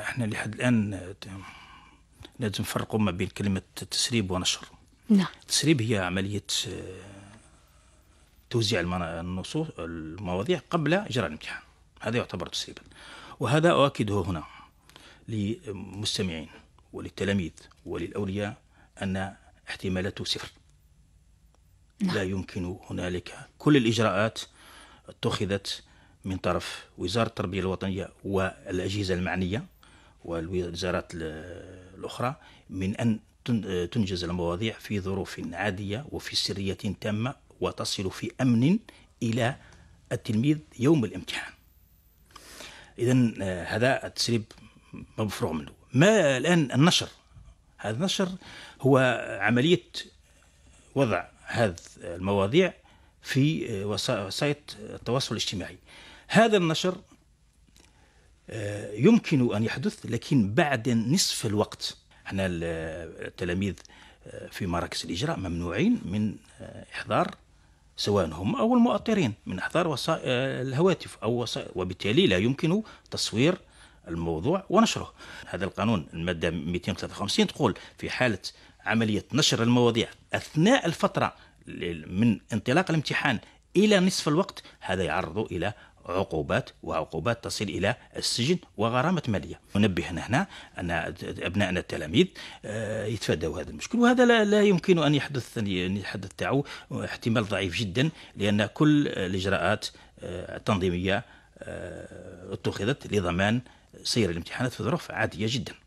احنا لحد الان لازم نفرقوا ما بين كلمه تسريب ونشر نعم التسريب هي عمليه آه، توزيع النصوص المواضيع قبل اجراء الامتحان هذا يعتبر تسريبا وهذا اؤكده هنا للمستمعين وللتلاميذ وللاولياء ان احتمالاته صفر نعم. لا يمكن هنالك كل الاجراءات اتخذت من طرف وزاره التربيه الوطنيه والاجهزه المعنيه والوزارات الأخرى من أن تنجز المواضيع في ظروف عادية وفي سرية تامة وتصل في أمن إلى التلميذ يوم الامتحان إذا آه، هذا التسريب مفروغ منه ما الآن النشر هذا النشر هو عملية وضع هذه المواضيع في آه، وسائل التواصل الاجتماعي هذا النشر آه، يمكن أن يحدث لكن بعد نصف الوقت احنا التلاميذ آه، في مراكز الإجراء ممنوعين من آه، إحضار سواء هم أو المؤطرين من إحضار وسائل الهواتف أو وسائل وبالتالي لا يمكن تصوير الموضوع ونشره هذا القانون المادة 253 تقول في حالة عملية نشر المواضيع أثناء الفترة من انطلاق الامتحان إلى نصف الوقت هذا يعرض إلى عقوبات وعقوبات تصل إلى السجن وغرامة مالية ننبهنا هنا أن أبنائنا التلاميذ آه، يتفادوا هذا المشكل وهذا لا يمكن أن يحدث أن يحدث تاعو احتمال ضعيف جدا لأن كل الإجراءات آه، التنظيمية آه، اتخذت لضمان سير الامتحانات في ظروف عادية جدا